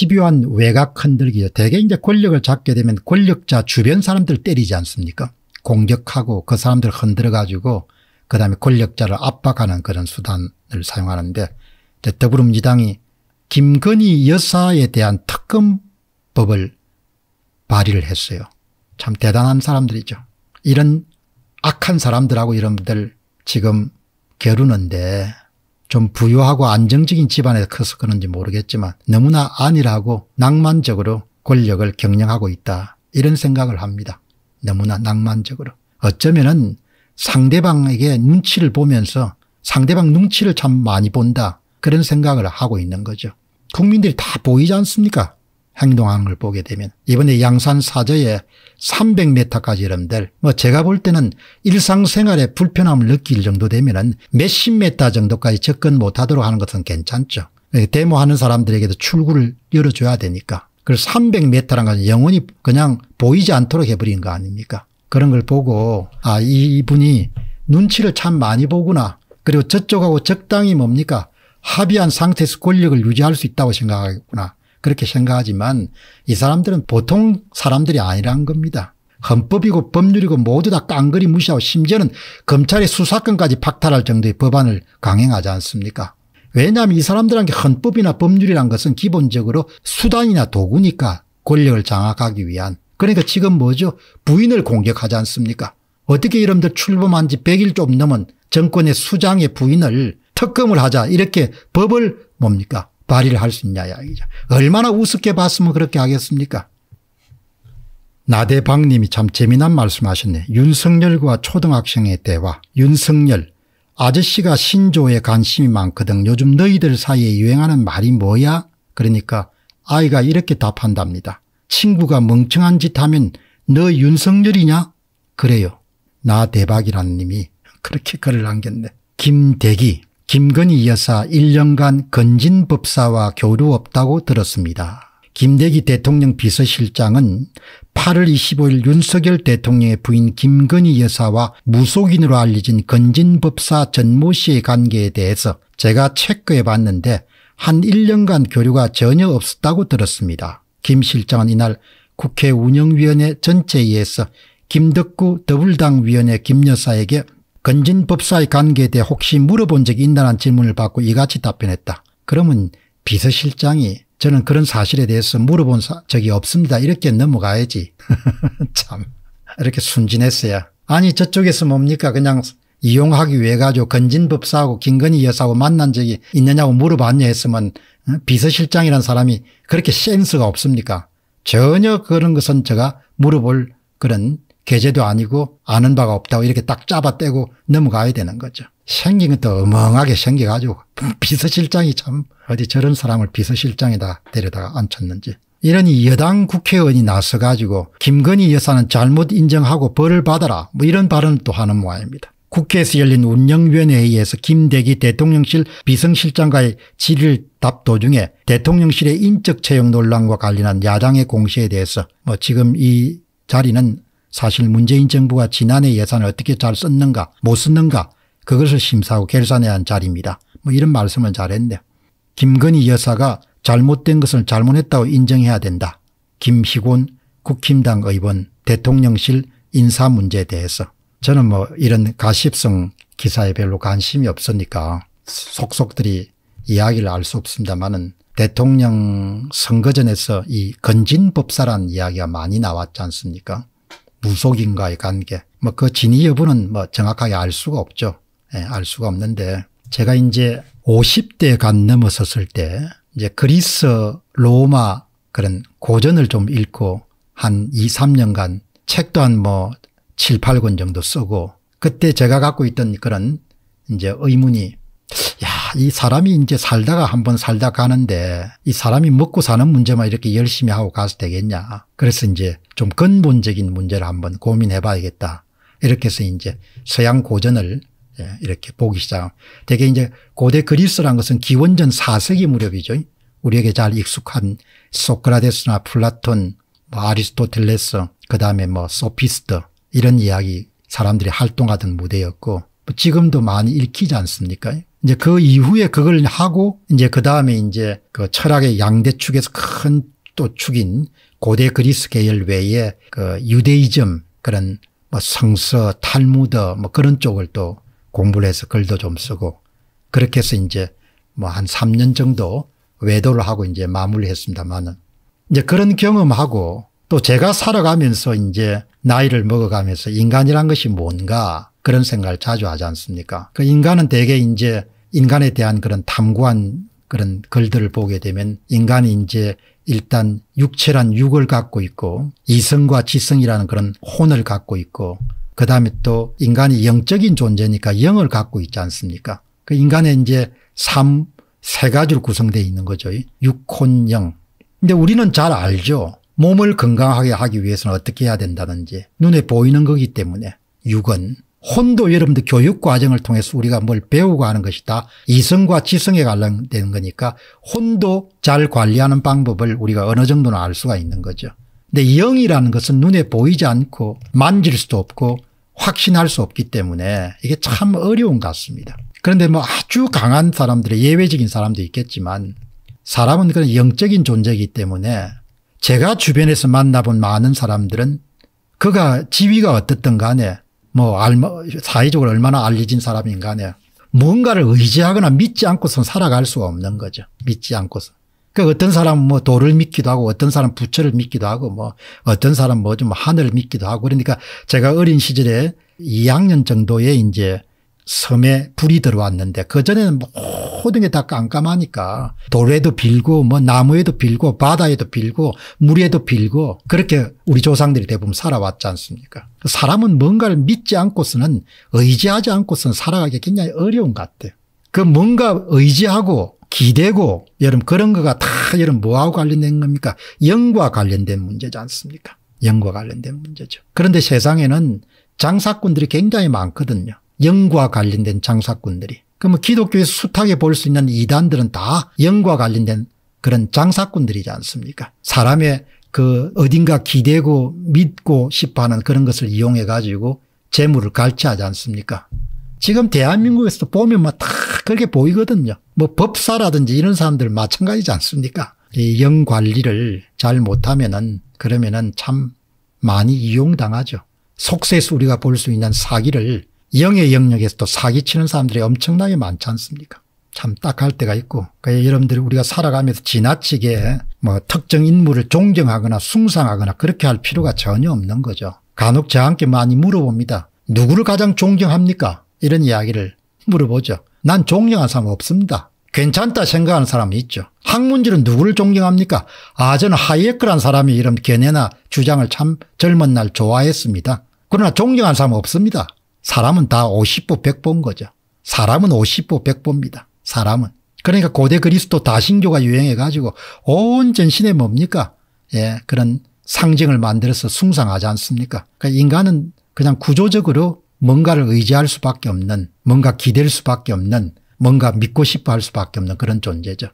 집요한 외곽 흔들기죠. 대개 이제 권력을 잡게 되면 권력자 주변 사람들 때리지 않습니까? 공격하고 그 사람들 흔들어 가지고 그다음에 권력자를 압박하는 그런 수단을 사용하는데 더불어민주당이 김건희 여사에 대한 특검법을 발의를 했어요. 참 대단한 사람들이죠. 이런 악한 사람들하고 이런 분들 지금 겨루는데 좀 부유하고 안정적인 집안에서 커서 그런지 모르겠지만 너무나 안일하고 낭만적으로 권력을 경영하고 있다 이런 생각을 합니다. 너무나 낭만적으로 어쩌면은 상대방에게 눈치를 보면서 상대방 눈치를 참 많이 본다 그런 생각을 하고 있는 거죠. 국민들이 다 보이지 않습니까 행동하는 걸 보게 되면 이번에 양산 사저에 300m까지 여러분들뭐 제가 볼 때는 일상생활에 불편함을 느낄 정도 되면은 몇십 메타 정도까지 접근 못하도록 하는 것은 괜찮죠. 예, 데모하는 사람들에게도 출구를 열어줘야 되니까 그걸 300m라는 것 영원히 그냥 보이지 않도록 해버린 거 아닙니까? 그런 걸 보고 아 이분이 눈치를 참 많이 보구나. 그리고 저쪽하고 적당히 뭡니까? 합의한 상태에서 권력을 유지할 수 있다고 생각하겠구나. 그렇게 생각하지만 이 사람들은 보통 사람들이 아니란 겁니다. 헌법이고 법률이고 모두 다 깡그리 무시하고 심지어는 검찰의 수사권까지 박탈할 정도의 법안을 강행하지 않습니까 왜냐하면 이 사람들한테 헌법이나 법률이란 것은 기본적으로 수단이나 도구니까 권력을 장악하기 위한 그러니까 지금 뭐죠 부인을 공격하지 않습니까 어떻게 이름들 출범한 지 100일 좀 넘은 정권의 수장의 부인을 특검을 하자 이렇게 법을 뭡니까 발의를 할수 있냐 얼마나 우습게 봤으면 그렇게 하겠습니까? 나대방 님이 참 재미난 말씀하셨네. 윤석열과 초등학생의 대화. 윤석열 아저씨가 신조에 관심이 많거든. 요즘 너희들 사이에 유행하는 말이 뭐야? 그러니까 아이가 이렇게 답한답니다. 친구가 멍청한 짓 하면 너 윤석열이냐? 그래요. 나 대박이란 님이 그렇게 글을 남겼네. 김대기 김건희 여사 1년간 건진법사와 교류 없다고 들었습니다. 김대기 대통령 비서실장은 8월 25일 윤석열 대통령의 부인 김건희 여사와 무속인으로 알려진 건진법사 전모 씨의 관계에 대해서 제가 체크해 봤는데 한 1년간 교류가 전혀 없었다고 들었습니다. 김 실장은 이날 국회 운영위원회 전체의에서 김덕구 더불당위원회 김 여사에게 건진법사의 관계에 대해 혹시 물어본 적이 있나라는 질문을 받고 이같이 답변했다. 그러면 비서실장이 저는 그런 사실에 대해서 물어본 적이 없습니다. 이렇게 넘어가야지. 참 이렇게 순진했어요. 아니 저쪽에서 뭡니까 그냥 이용하기 위해 가지고 건진법사하고 김건희 여사하고 만난 적이 있느냐고 물어봤냐 했으면 비서실장이란 사람이 그렇게 센스가 없습니까 전혀 그런 것은 제가 물어볼 그런 계제도 아니고 아는 바가 없다고 이렇게 딱 잡아떼고 넘어가야 되는 거죠. 생긴 것도 어멍하게 생겨가지고 비서실장이 참 어디 저런 사람을 비서실장에다 데려다가 앉혔는지. 이러니 여당 국회의원이 나서가지고 김건희 여사는 잘못 인정하고 벌을 받아라 뭐 이런 발언을 또 하는 모양입니다. 국회에서 열린 운영위원회의에서 김대기 대통령실 비서실장과의 질의를 답 도중에 대통령실의 인적 채용 논란과 관련한 야당의 공시에 대해서 뭐 지금 이 자리는 사실 문재인 정부가 지난해 예산을 어떻게 잘 썼는가 못 썼는가 그것을 심사하고 결산해야 한 자리입니다. 뭐 이런 말씀을 잘했네요. 김건희 여사가 잘못된 것을 잘못했다고 인정해야 된다. 김희곤 국힘당 의원 대통령실 인사 문제에 대해서 저는 뭐 이런 가십성 기사에 별로 관심이 없으니까 속속들이 이야기를 알 수 없습니다만은 대통령 선거 전에서 이 건진법사란 이야기가 많이 나왔지 않습니까 무속인과의 관계 뭐 그 진위 여부는 뭐 정확하게 알 수가 없죠. 예, 알 수가 없는데 제가 이제 50대 간 넘어섰을 때 이제 그리스 로마 그런 고전을 좀 읽고 한 2, 3년간 책 또한 뭐 7, 8권 정도 쓰고 그때 제가 갖고 있던 그런 이제 의문이 야, 이 사람이 이제 살다가 한번 살다 가는데 이 사람이 먹고 사는 문제만 이렇게 열심히 하고 가서 되겠냐. 그래서 이제 좀 근본적인 문제를 한번 고민해 봐야겠다. 이렇게 해서 이제 서양 고전을 예, 이렇게 보기 시작. 대개 이제 고대 그리스란 것은 기원전 4세기 무렵이죠. 우리에게 잘 익숙한 소크라테스나 플라톤, 뭐 아리스토텔레스, 그 다음에 뭐 소피스트 이런 이야기 사람들이 활동하던 무대였고 뭐 지금도 많이 읽히지 않습니까? 이제 그 이후에 그걸 하고 이제 그 다음에 이제 그 철학의 양대축에서 큰 또 축인 고대 그리스 계열 외에 그 유대이즘 그런 뭐 성서 탈무드 뭐 그런 쪽을 또 공부를 해서 글도 좀 쓰고 그렇게 해서 이제 뭐 한 3년 정도 외도를 하고 이제 마무리했습니다만은 이제 그런 경험하고 또 제가 살아가면서 이제 나이를 먹어가면서 인간이란 것이 뭔가 그런 생각을 자주 하지 않습니까 그 인간은 대개 이제 인간에 대한 그런 탐구한 그런 글들을 보게 되면 인간이 이제 일단 육체란 육을 갖고 있고 이성과 지성이라는 그런 혼을 갖고 있고 그다음에 또 인간이 영적인 존재니까 영을 갖고 있지 않습니까 그 인간의 이제 삶 세 가지로 구성되어 있는 거죠. 육혼 영. 근데 우리는 잘 알죠. 몸을 건강하게 하기 위해서는 어떻게 해야 된다든지 눈에 보이는 거기 때문에 육은 혼도 여러분들 교육 과정을 통해서 우리가 뭘 배우고 하는 것이다. 이성과 지성에 관련되는 거니까 혼도 잘 관리하는 방법을 우리가 어느 정도는 알 수가 있는 거죠. 근데 영이라는 것은 눈에 보이지 않고 만질 수도 없고 확신할 수 없기 때문에 이게 참 어려운 것 같습니다. 그런데 뭐 아주 강한 사람들의 예외적인 사람도 있겠지만 사람은 그런 영적인 존재이기 때문에 제가 주변에서 만나본 많은 사람들은 그가 지위가 어떻든 간에 뭐 사회적으로 얼마나 알려진 사람인가 네. 뭔가를 의지하거나 믿지 않고선 살아갈 수가 없는 거죠. 믿지 않고서. 그 어떤 사람은 뭐 도를 믿기도 하고 어떤 사람 부처를 믿기도 하고 뭐 어떤 사람 뭐좀 뭐 하늘을 믿기도 하고 그러니까 제가 어린 시절에 2학년 정도에 이제 섬에 불이 들어왔는데 그전에는 모든 게 다 깜깜하니까 돌에도 빌고 뭐 나무에도 빌고 바다에도 빌고 물에도 빌고 그렇게 우리 조상들이 대부분 살아왔지 않습니까 사람은 뭔가를 믿지 않고서는 의지하지 않고서는 살아가기 굉장히 어려운 것 같아요 그 뭔가 의지하고 기대고 여러분 그런 거가 다 여러분 뭐하고 관련된 겁니까 영과 관련된 문제지 않습니까 영과 관련된 문제죠 그런데 세상에는 장사꾼들이 굉장히 많거든요 영과 관련된 장사꾼들이. 그러면 뭐 기독교에서 숱하게 볼 수 있는 이단들은 다 영과 관련된 그런 장사꾼들이지 않습니까 사람의 그 어딘가 기대고 믿고 싶어하는 그런 것을 이용해 가지고 재물을 갈취하지 않습니까 지금 대한민국에서 보면 막다 뭐 그렇게 보이거든요 뭐 법사라든지 이런 사람들 마찬가지지 않습니까 이 영 관리를 잘 못하면은 그러면은 참 많이 이용당하죠 속세에 우리가 볼 수 있는 사기를 영의 영역에서 도 사기치는 사람들이 엄청나게 많지 않습니까? 참 딱할 때가 있고 그러니까 여러분들이 우리가 살아가면서 지나치게 뭐 특정 인물을 존경하거나 숭상하거나 그렇게 할 필요가 전혀 없는 거죠. 간혹 저한테 많이 물어봅니다. 누구를 가장 존경합니까? 이런 이야기를 물어보죠. 난 존경한 사람 없습니다. 괜찮다 생각하는 사람이 있죠. 학문지는 누구를 존경합니까? 아 저는 하이에크란 사람이 이런 견해나 주장을 참 젊은 날 좋아했습니다. 그러나 존경한 사람 없습니다. 사람은 다 50보 100보인 거죠. 사람은 50보 100보입니다. 사람은. 그러니까 고대 그리스도 다신교가 유행해가지고 온 전신에 뭡니까? 예, 그런 상징을 만들어서 숭상하지 않습니까? 그러니까 인간은 그냥 구조적으로 뭔가를 의지할 수밖에 없는, 뭔가 기댈 수밖에 없는, 뭔가 믿고 싶어 할 수밖에 없는 그런 존재죠.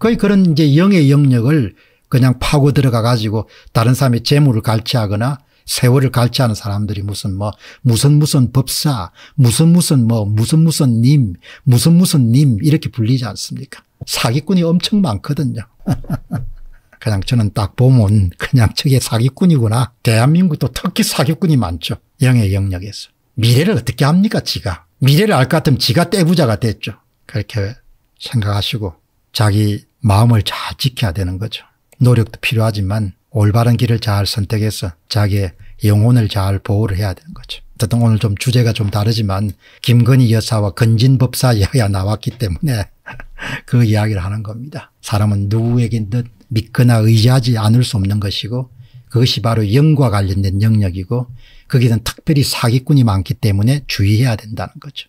거의 그런 이제 영의 영역을 그냥 파고 들어가 가지고 다른 사람의 재물을 갈취하거나 세월을 갈지 않은 사람들이 무슨 뭐 무슨 무슨 법사 무슨 무슨 뭐 무슨 무슨 님 무슨 무슨 님 이렇게 불리지 않습니까 사기꾼이 엄청 많거든요 그냥 저는 딱 보면 그냥 저게 사기꾼이구나 대한민국도 특히 사기꾼이 많죠 영의 영역에서 미래를 어떻게 합니까 지가 미래를 알 것 같으면 지가 떼부자가 됐죠 그렇게 생각하시고 자기 마음을 잘 지켜야 되는 거죠 노력도 필요하지만 올바른 길을 잘 선택해서 자기의 영혼을 잘 보호를 해야 되는 거죠. 어쨌든 오늘 좀 주제가 좀 다르지만 김건희 여사와 건진법사 이야기가 나왔기 때문에 그 이야기를 하는 겁니다. 사람은 누구에게든 믿거나 의지하지 않을 수 없는 것이고 그것이 바로 영과 관련된 영역이고 거기는 특별히 사기꾼이 많기 때문에 주의해야 된다는 거죠.